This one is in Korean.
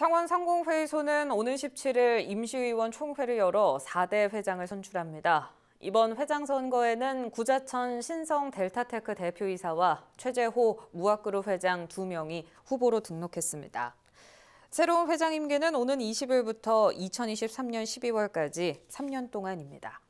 창원 상공회의소는 오는 17일 임시의원 총회를 열어 4대 회장을 선출합니다. 이번 회장 선거에는 구자천 신성 델타테크 대표이사와 최재호 무학그룹 회장 2명이 후보로 등록했습니다. 새로운 회장 임기는 오는 20일부터 2023년 12월까지 3년 동안입니다.